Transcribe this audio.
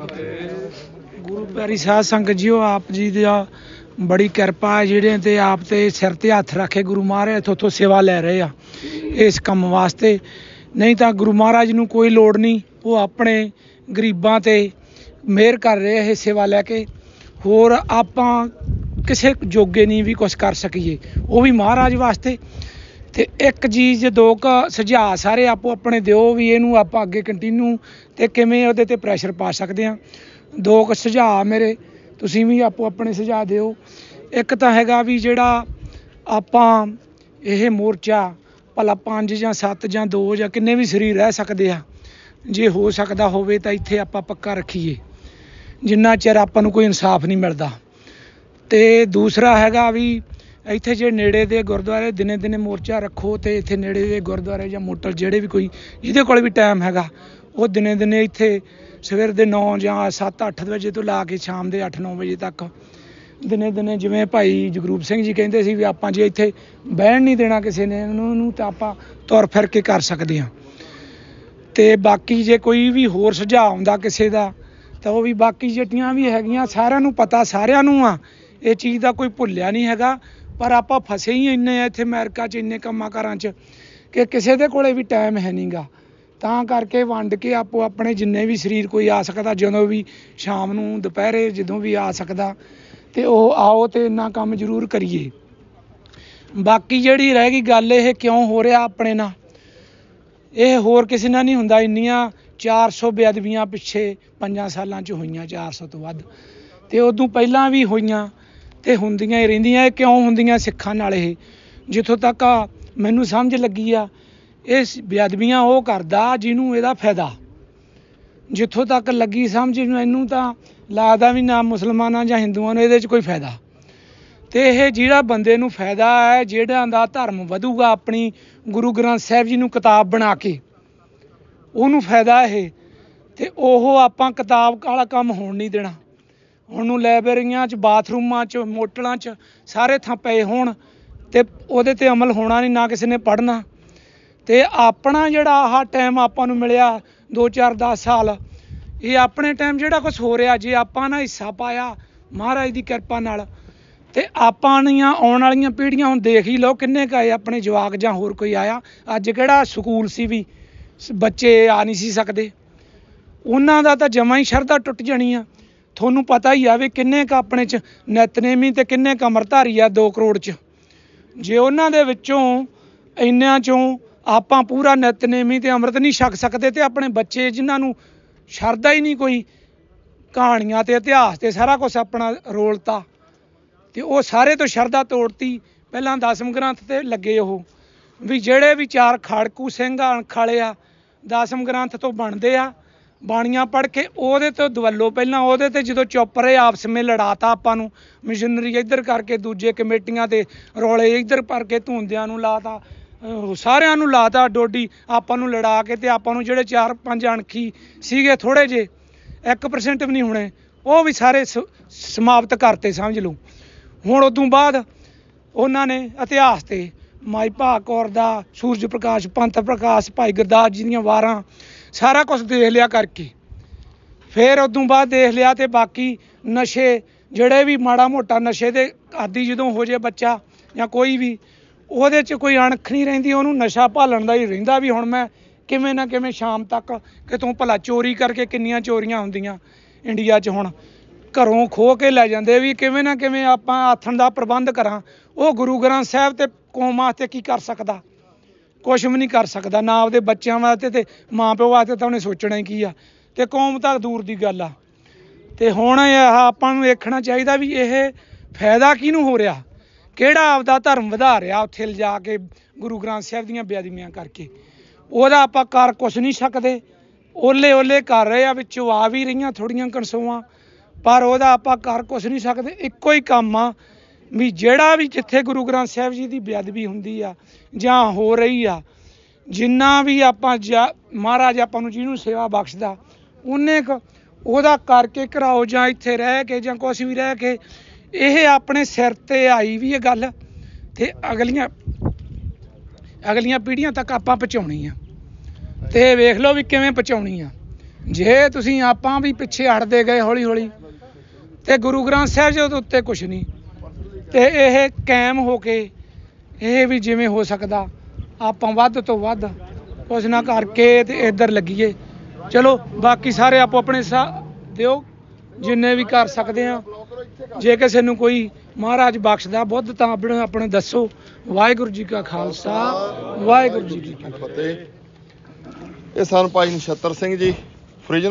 ਗੁਰੂ ਪਿਆਰੀ ਸਾਧ ਸੰਗਤ ਜੀਓ ਆਪ ਜੀ ਦਾ ਬੜੀ ਕਿਰਪਾ ਹੈ ਜਿਹੜੇ ਤੇ ਆਪ ਤੇ ਸਿਰ ਤੇ ਹੱਥ ਰੱਖੇ ਗੁਰੂ ਮਹਾਰਾਜ ਤੋਂ ਸੇਵਾ ਲੈ ਰਹੇ ਆ ਇਸ ਕੰਮ ਵਾਸਤੇ ਨਹੀਂ ਤਾਂ ਗੁਰੂ ਮਹਾਰਾਜ ਨੂੰ ਕੋਈ ਲੋੜ ਨਹੀਂ ਉਹ ਆਪਣੇ ਗਰੀਬਾਂ ਤੇ ਮਿਹਰ ਕਰ ਰਹੇ ਇਹ ਸੇਵਾ ਲੈ ਕੇ ਹੋਰ ਆਪਾਂ ਕਿਸੇ ਜੋਗੇ ਨਹੀਂ ਵੀ ਕੁਝ ਕਰ ਸਕੀਏ ਉਹ ਵੀ ਮਹਾਰਾਜ ਵਾਸਤੇ ਤੇ ਇੱਕ ਚੀਜ਼ ਦੋ ਕ ਸੁਝਾਅ ਸਾਰੇ ਆਪੋ ਆਪਣੇ ਦਿਓ ਵੀ ਇਹਨੂੰ ਆਪਾਂ ਅੱਗੇ ਕੰਟੀਨਿਊ ਤੇ ਕਿਵੇਂ ਉਹਦੇ ਤੇ ਪ੍ਰੈਸ਼ਰ ਪਾ ਸਕਦੇ ਆ ਦੋ ਕ ਸੁਝਾਅ ਮੇਰੇ ਤੁਸੀਂ ਵੀ ਆਪੋ ਆਪਣੇ ਸੁਝਾਅ ਦਿਓ ਇੱਕ ਤਾਂ ਹੈਗਾ ਵੀ ਜਿਹੜਾ ਆਪਾਂ ਇਹ ਮੋਰਚਾ ਭਲਾ 5 ਜਾਂ 7 ਜਾਂ 2 ਜਾਂ ਕਿੰਨੇ ਵੀ ਸਰੀਰ ਰਹਿ ਸਕਦੇ ਆ ਜੇ ਹੋ ਸਕਦਾ ਹੋਵੇ ਤਾਂ ਇੱਥੇ ਆਪਾਂ ਪੱਕਾ ਰੱਖੀਏ ਜਿੰਨਾ ਚਿਰ ਆਪਾਂ ਨੂੰ ਕੋਈ ਇਨਸਾਫ ਨਹੀਂ ਮਿਲਦਾ ਤੇ ਦੂਸਰਾ ਹੈਗਾ ਵੀ ਇੱਥੇ ਜੇ ਨੇੜੇ ਦੇ ਗੁਰਦੁਆਰੇ ਦਿਨੇ ਦਿਨੇ ਮੋਰਚਾ ਰੱਖੋ ਤੇ ਇੱਥੇ ਨੇੜੇ ਦੇ ਗੁਰਦੁਆਰੇ ਜਾਂ ਮੋਟਲ ਜਿਹੜੇ ਵੀ ਕੋਈ ਜਿਹਦੇ ਕੋਲ ਵੀ ਟਾਈਮ ਹੈਗਾ ਉਹ ਦਿਨੇ ਦਿਨੇ ਇੱਥੇ ਸਵੇਰ ਦੇ 9 ਜਾਂ 7-8 ਵਜੇ ਤੋਂ ਲਾ ਕੇ ਸ਼ਾਮ ਦੇ 8-9 ਵਜੇ ਤੱਕ ਦਿਨੇ ਦਿਨੇ ਜਿਵੇਂ ਭਾਈ ਜਗਰੂਪ ਸਿੰਘ ਜੀ ਕਹਿੰਦੇ ਸੀ ਵੀ ਆਪਾਂ ਜੇ ਇੱਥੇ ਬਹਿਣ ਨਹੀਂ ਦੇਣਾ ਕਿਸੇ ਨੇ ਉਹਨਾਂ ਨੂੰ ਤਾਂ ਆਪਾਂ ਤੁਰ ਫਿਰ ਕੇ ਕਰ ਸਕਦੇ ਹਾਂ ਤੇ ਬਾਕੀ ਜੇ ਕੋਈ ਵੀ ਹੋਰ ਸੁਝਾਅ ਆਉਂਦਾ ਕਿਸੇ ਦਾ ਤਾਂ ਉਹ ਵੀ ਬਾਕੀ ਜਟੀਆਂ ਵੀ ਹੈਗੀਆਂ ਸਾਰਿਆਂ ਨੂੰ ਪਤਾ ਸਾਰਿਆਂ ਨੂੰ ਆ ਇਹ ਚੀਜ਼ ਦਾ ਕੋਈ ਭੁੱਲਿਆ ਨਹੀਂ ਹੈਗਾ ਪਰ ਆਪਾਂ ਫਸੇ ਹੀ ਇੰਨੇ ਆ ਇੱਥੇ ਅਮਰੀਕਾ 'ਚ ਇੰਨੇ ਕੰਮਾਂ ਕਾਰਾਂ 'ਚ ਕਿ ਕਿਸੇ ਦੇ ਕੋਲੇ ਵੀ ਟਾਈਮ ਹੈ ਨਹੀਂਗਾ ਤਾਂ ਕਰਕੇ ਵੰਡ ਕੇ ਆਪੋ ਆਪਣੇ ਜਿੰਨੇ ਵੀ ਸਰੀਰ ਕੋਈ ਆ ਸਕਦਾ ਜਦੋਂ ਵੀ ਸ਼ਾਮ ਨੂੰ ਦੁਪਹਿਰੇ ਜਦੋਂ ਵੀ ਆ ਸਕਦਾ ਤੇ ਉਹ ਆਓ ਤੇ ਇੰਨਾ ਕੰਮ ਜ਼ਰੂਰ ਕਰੀਏ ਬਾਕੀ ਜਿਹੜੀ ਰਹਿ ਗਈ ਗੱਲ ਇਹ ਕਿਉਂ ਹੋ ਰਿਹਾ ਆਪਣੇ ਨਾਲ ਇਹ ਹੋਰ ਕਿਸੇ ਨਾਲ ਨਹੀਂ ਹੁੰਦਾ ਇੰਨੀਆਂ 400 ਬੇਅਦਬੀਆਂ ਪਿੱਛੇ 5 ਸਾਲਾਂ 'ਚ ਹੋਈਆਂ 400 ਤੋਂ ਵੱਧ ਤੇ ਉਦੋਂ ਪਹਿਲਾਂ ਵੀ ਹੋਈਆਂ ਤੇ ਹੁੰਦੀਆਂ ਹੀ ਰਹਿੰਦੀਆਂ ਇਹ ਕਿਉਂ ਹੁੰਦੀਆਂ ਸਿੱਖਾਂ ਨਾਲ ਇਹ ਜਿੱਥੋਂ ਤੱਕ ਮੈਨੂੰ ਸਮਝ ਲੱਗੀ ਆ ਇਹ ਬੇਅਦਬੀਆਂ ਉਹ ਕਰਦਾ ਜਿਹਨੂੰ ਇਹਦਾ ਫਾਇਦਾ ਜਿੱਥੋਂ ਤੱਕ ਲੱਗੀ ਸਮਝ ਮੈਨੂੰ ਤਾਂ ਲੱਗਦਾ ਵੀ ਨਾ ਮੁਸਲਮਾਨਾਂ ਜਾਂ ਹਿੰਦੂਆਂ ਨੂੰ ਇਹਦੇ 'ਚ ਕੋਈ ਫਾਇਦਾ ਤੇ ਇਹ ਜਿਹੜਾ ਬੰਦੇ ਨੂੰ ਫਾਇਦਾ ਹੈ ਜਿਹੜਾ ਦਾ ਧਰਮ ਵਧੂਗਾ ਆਪਣੀ ਗੁਰੂ ਗ੍ਰੰਥ ਸਾਹਿਬ ਜੀ ਨੂੰ ਕਿਤਾਬ ਬਣਾ ਕੇ ਉਹਨੂੰ ਫਾਇਦਾ ਇਹ ਤੇ ਉਹ ਆਪਾਂ ਕਿਤਾਬ ਵਾਲਾ ਕੰਮ ਹੋਣ ਨਹੀਂ ਦੇਣਾ ਹੁਣ ਨੂੰ ਲਾਇਬ੍ਰੇਰੀਆਂ 'ਚ ਬਾਥਰੂਮਾਂ 'ਚ ਮੋਟਲਾਂ 'ਚ ਸਾਰੇ ਥਾਂ ਪਏ ਹੋਣ ਤੇ ਉਹਦੇ ਤੇ ਅਮਲ ਹੋਣਾ ਨਹੀਂ ਨਾ ਕਿਸੇ ਨੇ ਪੜਨਾ ਤੇ ਆਪਣਾ ਜਿਹੜਾ ਆਹ ਟਾਈਮ ਆਪਾਂ ਨੂੰ ਮਿਲਿਆ 2-4 10 ਸਾਲ ਇਹ ਆਪਣੇ ਟਾਈਮ ਜਿਹੜਾ ਕੁਝ ਹੋ ਰਿਹਾ ਜੇ ਆਪਾਂ ਨਾ ਹਿੱਸਾ ਪਾਇਆ ਮਹਾਰਾਜ ਦੀ ਕਿਰਪਾ ਨਾਲ ਤੇ ਆਪਾਂ ਦੀਆਂ ਆਉਣ ਵਾਲੀਆਂ ਪੀੜ੍ਹੀਆਂ ਹੁਣ ਦੇਖ ਹੀ ਲਓ ਕਿੰਨੇ ਕਾਏ ਆਪਣੇ ਜਵਾਕ ਜਾਂ ਹੋਰ ਕੋਈ ਆਇਆ ਅੱਜ ਕਿਹੜਾ ਸਕੂਲ ਸੀ ਵੀ ਬੱਚੇ ਆ ਨਹੀਂ ਸੀ ਸਕਦੇ ਉਹਨਾਂ ਦਾ ਤਾਂ ਜਮਾਂ ਹੀ ਸ਼ਰਧਾ ਟੁੱਟ ਜਾਣੀ ਆ ਤੁਹਾਨੂੰ ਪਤਾ ਹੀ ਆ ਵੀ ਕਿੰਨੇ ਕ ਆਪਣੇ ਚ ਨਿਤਨੇਮੀ ਤੇ ਕਿੰਨੇ ਕ ਅਮਰਧਾਰੀ ਆ 2 ਕਰੋੜ ਚ ਜੇ ਉਹਨਾਂ ਦੇ ਵਿੱਚੋਂ ਇੰਨਿਆਂ ਚੋਂ ਆਪਾਂ ਪੂਰਾ ਨਿਤਨੇਮੀ ਤੇ ਅਮਰਤ ਨਹੀਂ ਛਕ ਸਕਦੇ ਤੇ ਆਪਣੇ ਬੱਚੇ ਜਿਨ੍ਹਾਂ ਨੂੰ ਸ਼ਰਦਾ ਹੀ ਨਹੀਂ ਕੋਈ ਕਹਾਣੀਆਂ ਤੇ ਇਤਿਹਾਸ ਤੇ ਸਾਰਾ ਕੁਝ ਆਪਣਾ ਰੋਲਤਾ ਤੇ ਉਹ ਸਾਰੇ ਤੋਂ ਸ਼ਰਦਾ ਤੋੜਤੀ ਪਹਿਲਾਂ ਦਸਮ ਗ੍ਰੰਥ ਤੇ ਲੱਗੇ ਉਹ ਵੀ ਜਿਹੜੇ ਵੀ ਚਾਰ ਖੜਕੂ ਸਿੰਘ ਅਣਖ ਆ ਦਸਮ ਗ੍ਰੰਥ ਤੋਂ ਬਣਦੇ ਆ ਬਾਣੀਆਂ ਪੜ ਕੇ ਉਹਦੇ ਤੋਂ ਦਵੱਲੋ ਪਹਿਲਾਂ ਉਹਦੇ ਤੇ ਜਦੋਂ ਰਹੇ ਆਪਸ ਵਿੱਚ ਲੜਾਤਾ ਆਪਾਂ ਨੂੰ ਮਸ਼ੀਨਰੀ ਇੱਧਰ ਕਰਕੇ ਦੂਜੇ ਕਮੇਟੀਆਂ ਤੇ ਰੋਲੇ ਇੱਧਰ ਭਰ ਕੇ ਧੁੰਦਿਆਂ ਨੂੰ ਲਾਤਾ ਸਾਰਿਆਂ ਨੂੰ ਲਾਤਾ ਡੋਡੀ ਆਪਾਂ ਨੂੰ ਲੜਾ ਕੇ ਤੇ ਆਪਾਂ ਨੂੰ ਜਿਹੜੇ 4-5 ਅਣਖੀ ਸੀਗੇ ਥੋੜੇ ਜੇ 1% ਵੀ ਨਹੀਂ ਹੋਣੇ ਉਹ ਵੀ ਸਾਰੇ ਸਮਾਪਤ ਕਰਤੇ ਸਮਝ ਲਓ ਹੁਣ ਉਦੋਂ ਬਾਅਦ ਉਹਨਾਂ ਨੇ ਇਤਿਹਾਸ ਤੇ ਮਾਈ ਭਾਕੌਰ ਦਾ ਸੂਰਜ ਪ੍ਰਕਾਸ਼ ਪੰਥ ਪ੍ਰਕਾਸ਼ ਭਾਈ ਗੁਰਦਾਸ ਜੀ ਦੀਆਂ ਵਾਰਾਂ ਸਾਰਾ ਕੁਝ ਦੇਖ ਲਿਆ ਕਰਕੇ ਫਿਰ ਉਦੋਂ ਬਾਅਦ ਦੇਖ ਲਿਆ ਤੇ ਬਾਕੀ ਨਸ਼ੇ ਜਿਹੜੇ ਵੀ ਮਾੜਾ ਮੋਟਾ ਨਸ਼ੇ ਦੇ ਆਦੀ ਜਦੋਂ ਹੋ ਜੇ ਬੱਚਾ ਜਾਂ ਕੋਈ ਵੀ ਉਹਦੇ 'ਚ ਕੋਈ ਅਣਖ ਨਹੀਂ ਰਹਿੰਦੀ ਉਹਨੂੰ ਨਸ਼ਾ ਭਾਲਣ ਦਾ ਹੀ ਰਹਿੰਦਾ ਵੀ ਹੁਣ ਮੈਂ ਕਿਵੇਂ ਨਾ ਕਿਵੇਂ ਸ਼ਾਮ ਤੱਕ ਕਿਤੋਂ ਭਲਾ ਚੋਰੀ ਕਰਕੇ ਕਿੰਨੀਆਂ ਚੋਰੀਆਂ ਹੁੰਦੀਆਂ ਇੰਡੀਆ 'ਚ ਹੁਣ ਘਰੋਂ ਖੋ ਕੇ ਲੈ ਜਾਂਦੇ ਵੀ ਕਿਵੇਂ ਨਾ ਕਿਵੇਂ ਆਪਾਂ ਆਥਣ ਦਾ ਪ੍ਰਬੰਧ ਕਰਾਂ ਉਹ ਗੁਰੂ ਗ੍ਰੰਥ ਸਾਹਿਬ ਤੇ ਕੌਮ ਵਾਸਤੇ ਕੀ ਕਰ ਸਕਦਾ ਕੁਝ ਵੀ ਨਹੀਂ ਕਰ ਸਕਦਾ ਨਾ ਆਪਦੇ ਬੱਚਿਆਂ ਵਾਸਤੇ ਤੇ ਮਾਪਿਓ ਵਾਸਤੇ ਤਾਂ ਉਹਨੇ ਸੋਚਣਾ ਹੀ ਕੀ ਆ ਤੇ ਕੌਮ ਤਾਂ ਦੂਰ ਦੀ ਗੱਲ ਆ ਤੇ ਹੁਣ ਇਹ ਆਪਾਂ ਨੂੰ ਵੇਖਣਾ ਚਾਹੀਦਾ ਵੀ ਇਹ ਫਾਇਦਾ ਕਿਹਨੂੰ ਹੋ ਰਿਹਾ ਕਿਹੜਾ ਆਪਦਾ ਧਰਮ ਵਧਾ ਰਿਹਾ ਉੱਥੇ ਲਿਜਾ ਕੇ ਗੁਰੂ ਗ੍ਰੰਥ ਸਾਹਿਬ ਦੀਆਂ ਬੇਅਦਬੀਆਂ ਕਰਕੇ ਉਹਦਾ ਆਪਾਂ ਕਰ ਕੁਝ ਨਹੀਂ ਸਕਦੇ ਓਲੇ ਓਲੇ ਕਰ ਰਹੇ ਆ ਵਿੱਚੋਂ ਆ ਵੀ ਰਹੀਆਂ ਥੋੜੀਆਂ ਕਨਸੋਆਂ ਪਰ ਉਹਦਾ ਆਪਾਂ ਕਰ ਕੁਝ ਨਹੀਂ ਸਕਦੇ ਇੱਕੋ ਹੀ ਕੰਮ ਆ ਵੀ ਜਿਹੜਾ ਵੀ ਜਿੱਥੇ ਗੁਰੂ ਗ੍ਰੰਥ ਸਾਹਿਬ ਜੀ ਦੀ ਬੇਅਦਬੀ ਹੁੰਦੀ ਆ ਜਾਂ ਹੋ ਰਹੀ ਆ ਜਿੰਨਾ ਵੀ ਆਪਾਂ ਮਹਾਰਾਜ ਆਪਾਂ ਨੂੰ ਜਿਹਨੂੰ ਸੇਵਾ ਬਖਸ਼ਦਾ ਉਹਨੇ ਉਹਦਾ ਕਰਕੇ ਕਰਾਓ ਜਾਂ ਇੱਥੇ ਰਹਿ ਕੇ ਜਾਂ ਕੁਝ ਵੀ ਰਹਿ ਕੇ ਇਹ ਆਪਣੇ ਸਿਰ ਤੇ ਆਈ ਵੀ ਇਹ ਗੱਲ ਤੇ ਅਗਲੀਆਂ ਅਗਲੀਆਂ ਪੀੜ੍ਹੀਆਂ ਤੱਕ ਆਪਾਂ ਪਹੁੰਚਾਉਣੀ ਆ ਤੇ ਵੇਖ ਲਓ ਵੀ ਕਿਵੇਂ ਪਹੁੰਚਾਉਣੀ ਆ ਜੇ ਤੁਸੀਂ ਆਪਾਂ ਵੀ ਪਿੱਛੇ ਹਟਦੇ ਗਏ ਹੌਲੀ ਹੌਲੀ ਤੇ ਗੁਰੂ ਗ੍ਰੰਥ ਸਾਹਿਬ ਜੀ ਦੇ ਉੱਤੇ ਕੁਝ ਨਹੀਂ ਤੇ ਇਹ ਕਾਇਮ ਹੋ ਕੇ ਇਹ ਵੀ ਜਿਵੇਂ ਹੋ ਸਕਦਾ ਆਪਾਂ ਵੱਧ ਤੋਂ ਵੱਧ ਕੁਝ ਨਾ ਕਰਕੇ ਤੇ ਇੱਧਰ ਲੱਗੀਏ ਚਲੋ ਬਾਕੀ ਸਾਰੇ ਆਪੋ ਆਪਣੇ ਸਾ ਦਿਓ ਜਿੰਨੇ ਵੀ ਕਰ ਸਕਦੇ ਆ ਜੇ ਕਿਸੇ ਨੂੰ ਕੋਈ ਮਹਾਰਾਜ ਬਖਸ਼ਦਾ ਬੁੱਧ ਤਾਂ ਆਪਣੇ ਆਪਣੇ ਦੱਸੋ ਵਾਹਿਗੁਰੂ ਜੀ ਕਾ ਖਾਲਸਾ ਵਾਹਿਗੁਰੂ ਜੀ ਕੀ ਫਤਿਹ ਇਹ ਸਨ ਭਾਈ ਨਛੱਤਰ ਸਿੰਘ ਜੀ ਫ੍ਰਿਜ